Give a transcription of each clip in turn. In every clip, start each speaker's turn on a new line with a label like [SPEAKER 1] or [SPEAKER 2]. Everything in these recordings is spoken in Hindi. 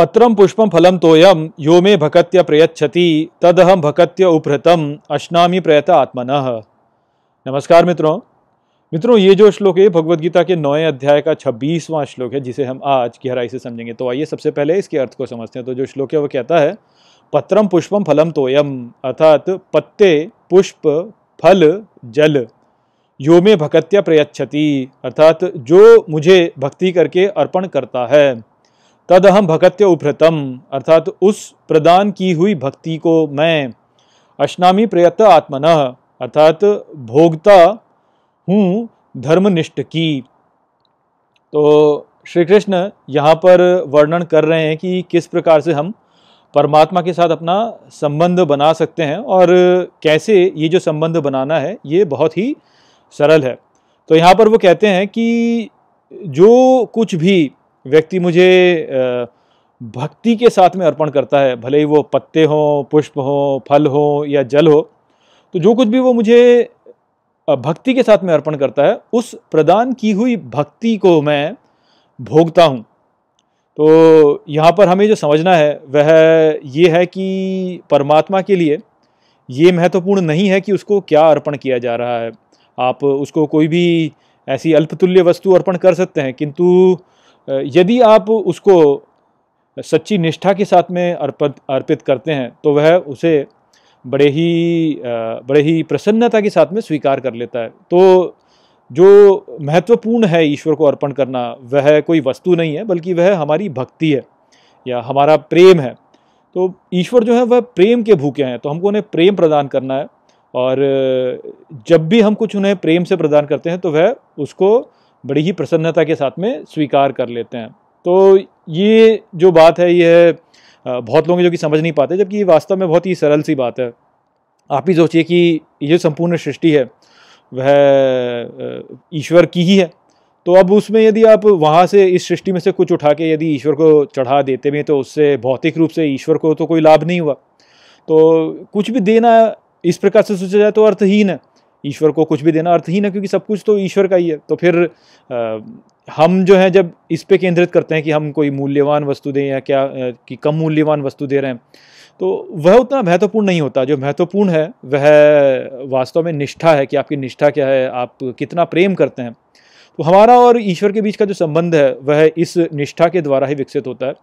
[SPEAKER 1] पत्रम पुष्पम फलम तोयम यो मे भकत्य प्रयच्छति तदहम भकत्य उप्रतम अश्नामी प्रयत आत्मन नमस्कार मित्रों मित्रों ये जो श्लोक है भगवदगीता के नौ अध्याय का छब्बीसवां श्लोक है जिसे हम आज गहराई से समझेंगे तो आइए सबसे पहले इसके अर्थ को समझते हैं तो जो श्लोक है वो कहता है पत्रम पुष्पम फलम तोयम अर्थात पत्ते पुष्प फल जल यो में भकत्या प्रयच्छति अर्थात जो मुझे भक्ति करके अर्पण करता है तद हम भगत्य उभृतम अर्थात उस प्रदान की हुई भक्ति को मैं अश्नामी प्रयत्त आत्मन अर्थात भोगता हूँ धर्मनिष्ठ की तो श्री कृष्ण यहाँ पर वर्णन कर रहे हैं कि किस प्रकार से हम परमात्मा के साथ अपना संबंध बना सकते हैं और कैसे ये जो संबंध बनाना है ये बहुत ही सरल है तो यहाँ पर वो कहते हैं कि जो कुछ भी व्यक्ति मुझे भक्ति के साथ में अर्पण करता है भले ही वो पत्ते हों पुष्प हों फल हों या जल हो तो जो कुछ भी वो मुझे भक्ति के साथ में अर्पण करता है उस प्रदान की हुई भक्ति को मैं भोगता हूँ तो यहाँ पर हमें जो समझना है वह ये है कि परमात्मा के लिए ये महत्वपूर्ण नहीं है कि उसको क्या अर्पण किया जा रहा है आप उसको कोई भी ऐसी अल्पतुल्य वस्तु अर्पण कर सकते हैं किंतु यदि आप उसको सच्ची निष्ठा के साथ में अर्पित अर्पित करते हैं तो वह उसे बड़े ही बड़े ही प्रसन्नता के साथ में स्वीकार कर लेता है तो जो महत्वपूर्ण है ईश्वर को अर्पण करना वह कोई वस्तु नहीं है बल्कि वह हमारी भक्ति है या हमारा प्रेम है तो ईश्वर जो है वह प्रेम के भूखे हैं तो हमको उन्हें प्रेम प्रदान करना है और जब भी हम कुछ उन्हें प्रेम से प्रदान करते हैं तो वह उसको बड़ी ही प्रसन्नता के साथ में स्वीकार कर लेते हैं तो ये जो बात है यह बहुत लोग जो कि समझ नहीं पाते जबकि ये वास्तव में बहुत ही सरल सी बात है आप ही सोचिए कि ये संपूर्ण सृष्टि है वह ईश्वर की ही है तो अब उसमें यदि आप वहाँ से इस सृष्टि में से कुछ उठा के यदि ईश्वर को चढ़ा देते भी हैं तो उससे भौतिक रूप से ईश्वर को तो कोई लाभ नहीं हुआ तो कुछ भी देना इस प्रकार से सोचा जाए तो अर्थहीन है ईश्वर को कुछ भी देना अर्थ ही ना क्योंकि सब कुछ तो ईश्वर का ही है तो फिर आ, हम जो है जब इस पे केंद्रित करते हैं कि हम कोई मूल्यवान वस्तु दें या क्या कि कम मूल्यवान वस्तु दे रहे हैं तो वह उतना महत्वपूर्ण नहीं होता जो महत्वपूर्ण है वह वास्तव में निष्ठा है कि आपकी निष्ठा क्या है आप कितना प्रेम करते हैं तो हमारा और ईश्वर के बीच का जो संबंध है वह इस निष्ठा के द्वारा ही विकसित होता है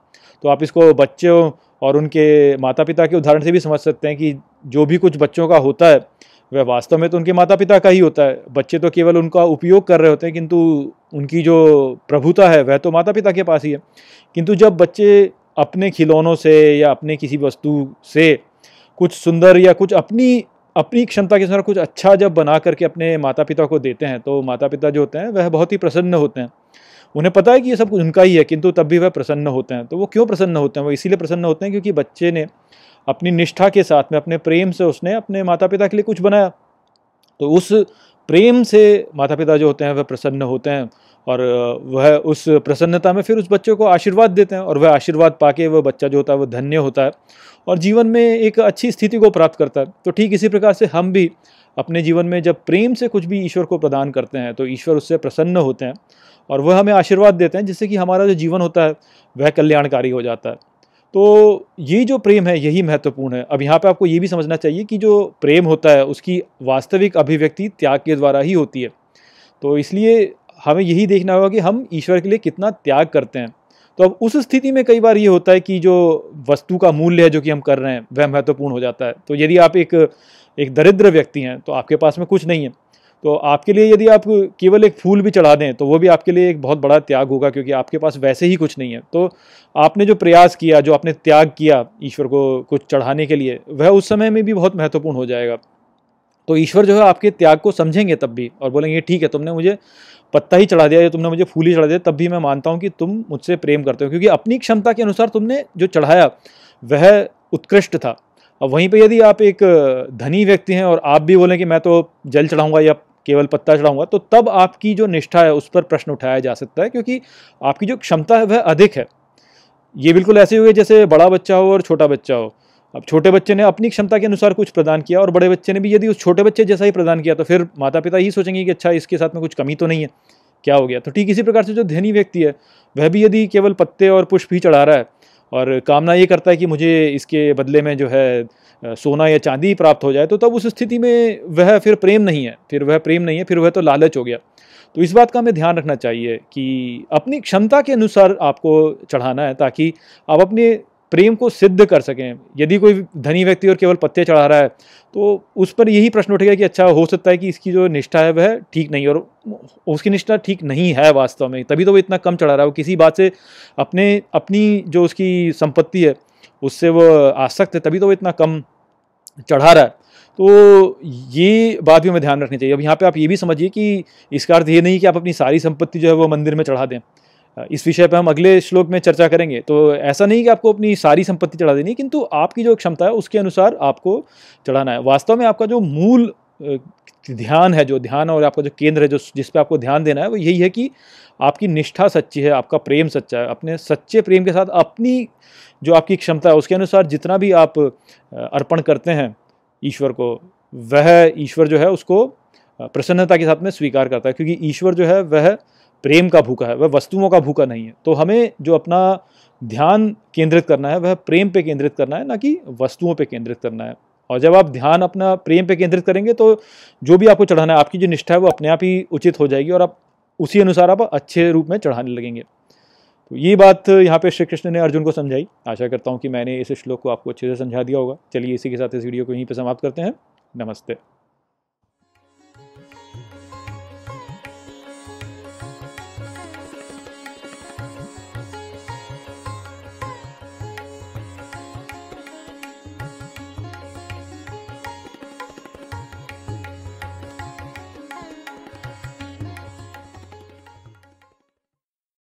[SPEAKER 1] तो आप इसको बच्चों और उनके माता पिता के उदाहरण से भी समझ सकते हैं कि जो भी कुछ बच्चों का होता है वह वास्तव में तो उनके माता पिता का ही होता है बच्चे तो केवल उनका उपयोग कर रहे होते हैं किंतु उनकी जो प्रभुता है वह तो माता पिता के पास ही है किंतु जब बच्चे अपने खिलौनों से या अपने किसी वस्तु से कुछ सुंदर या कुछ अपनी अपनी क्षमता के अनुसार कुछ अच्छा जब बना करके अपने माता पिता को देते हैं तो माता पिता जो होते हैं वह बहुत ही प्रसन्न होते हैं उन्हें पता है कि ये सब कुछ उनका ही है किंतु तब भी वह प्रसन्न होते हैं तो वो क्यों प्रसन्न होते हैं वो इसीलिए प्रसन्न होते हैं क्योंकि बच्चे ने अपनी निष्ठा के साथ में अपने प्रेम से उसने अपने माता पिता के लिए कुछ बनाया तो उस प्रेम से माता पिता जो होते हैं वह प्रसन्न होते हैं और वह उस प्रसन्नता में फिर उस बच्चे को आशीर्वाद देते हैं और वह आशीर्वाद पाके वह बच्चा जो होता है वह धन्य होता है और जीवन में एक अच्छी स्थिति को प्राप्त करता है तो ठीक इसी प्रकार से हम भी अपने जीवन में जब प्रेम से कुछ भी ईश्वर को प्रदान करते हैं तो ईश्वर उससे प्रसन्न होते हैं और वह हमें आशीर्वाद देते हैं जिससे कि हमारा जो जीवन होता है वह कल्याणकारी हो जाता है तो ये जो प्रेम है यही महत्वपूर्ण है अब यहाँ पे आपको ये भी समझना चाहिए कि जो प्रेम होता है उसकी वास्तविक अभिव्यक्ति त्याग के द्वारा ही होती है तो इसलिए हमें यही देखना होगा कि हम ईश्वर के लिए कितना त्याग करते हैं तो अब उस स्थिति में कई बार ये होता है कि जो वस्तु का मूल्य है जो कि हम कर रहे हैं वह महत्वपूर्ण हो जाता है तो यदि आप एक एक दरिद्र व्यक्ति हैं तो आपके पास में कुछ नहीं है तो आपके लिए यदि आप केवल एक फूल भी चढ़ा दें तो वो भी आपके लिए एक बहुत बड़ा त्याग होगा क्योंकि आपके पास वैसे ही कुछ नहीं है तो आपने जो प्रयास किया जो आपने त्याग किया ईश्वर को कुछ चढ़ाने के लिए वह उस समय में भी बहुत महत्वपूर्ण हो जाएगा तो ईश्वर जो है आपके त्याग को समझेंगे तब भी और बोलेंगे ठीक है तुमने मुझे पत्ता ही चढ़ा दिया या तुमने मुझे फूल ही चढ़ा दिया तब भी मैं मानता हूँ कि तुम मुझसे प्रेम करते हो क्योंकि अपनी क्षमता के अनुसार तुमने जो चढ़ाया वह उत्कृष्ट था अब वहीं पे यदि आप एक धनी व्यक्ति हैं और आप भी बोलें कि मैं तो जल चढ़ाऊंगा या केवल पत्ता चढ़ाऊंगा तो तब आपकी जो निष्ठा है उस पर प्रश्न उठाया जा सकता है क्योंकि आपकी जो क्षमता है वह अधिक है ये बिल्कुल ऐसे हुए जैसे बड़ा बच्चा हो और छोटा बच्चा हो अब छोटे बच्चे ने अपनी क्षमता के अनुसार कुछ प्रदान किया और बड़े बच्चे ने भी यदि उस छोटे बच्चे जैसा ही प्रदान किया तो फिर माता पिता ही सोचेंगे कि अच्छा इसके साथ में कुछ कमी तो नहीं है क्या हो गया तो ठीक इसी प्रकार से जो धनी व्यक्ति है वह भी यदि केवल पत्ते और पुष्प ही चढ़ा रहा है और कामना ये करता है कि मुझे इसके बदले में जो है सोना या चांदी प्राप्त हो जाए तो तब उस स्थिति में वह फिर प्रेम नहीं है फिर वह प्रेम नहीं है फिर वह तो लालच हो गया तो इस बात का हमें ध्यान रखना चाहिए कि अपनी क्षमता के अनुसार आपको चढ़ाना है ताकि आप अपने प्रेम को सिद्ध कर सकें यदि कोई धनी व्यक्ति और केवल पत्ते चढ़ा रहा है तो उस पर यही प्रश्न उठेगा कि अच्छा हो सकता है कि इसकी जो निष्ठा है वह ठीक नहीं और उसकी निष्ठा ठीक नहीं है वास्तव में तभी तो वो इतना कम चढ़ा रहा है वो किसी बात से अपने अपनी जो उसकी संपत्ति है उससे वो आसक्त है तभी तो वो इतना कम चढ़ा रहा है तो ये बात भी हमें ध्यान रखनी चाहिए अब यहाँ पे आप ये भी समझिए कि इसका अर्थ ये नहीं कि आप अपनी सारी संपत्ति जो है वो मंदिर में चढ़ा दें इस विषय पर हम अगले श्लोक में चर्चा करेंगे तो ऐसा नहीं कि आपको अपनी सारी संपत्ति चढ़ा देनी किंतु आपकी जो क्षमता है उसके अनुसार आपको चढ़ाना है वास्तव में आपका जो मूल ध्यान है जो ध्यान और आपका जो केंद्र है जो जिस पर आपको ध्यान देना है वो यही है कि आपकी निष्ठा सच्ची है आपका प्रेम सच्चा है अपने सच्चे प्रेम के साथ अपनी जो आपकी क्षमता है उसके अनुसार जितना भी आप अर्पण करते हैं ईश्वर को वह ईश्वर जो है उसको प्रसन्नता के साथ में स्वीकार करता है क्योंकि ईश्वर जो है वह प्रेम का भूखा है वह वस्तुओं का भूखा नहीं है तो हमें जो अपना ध्यान केंद्रित करना है वह प्रेम पे केंद्रित करना है ना कि वस्तुओं पे केंद्रित करना है और जब आप ध्यान अपना प्रेम पे केंद्रित करेंगे तो जो भी आपको चढ़ाना है आपकी जो निष्ठा है वो अपने आप ही उचित हो जाएगी और आप उसी अनुसार आप अच्छे रूप में चढ़ाने लगेंगे तो ये बात यहाँ पे श्री कृष्ण ने अर्जुन को समझाई आशा करता हूँ कि मैंने इस श्लोक को आपको अच्छे से समझा दिया होगा चलिए इसी के साथ इस वीडियो को यहीं पर समाप्त करते हैं नमस्ते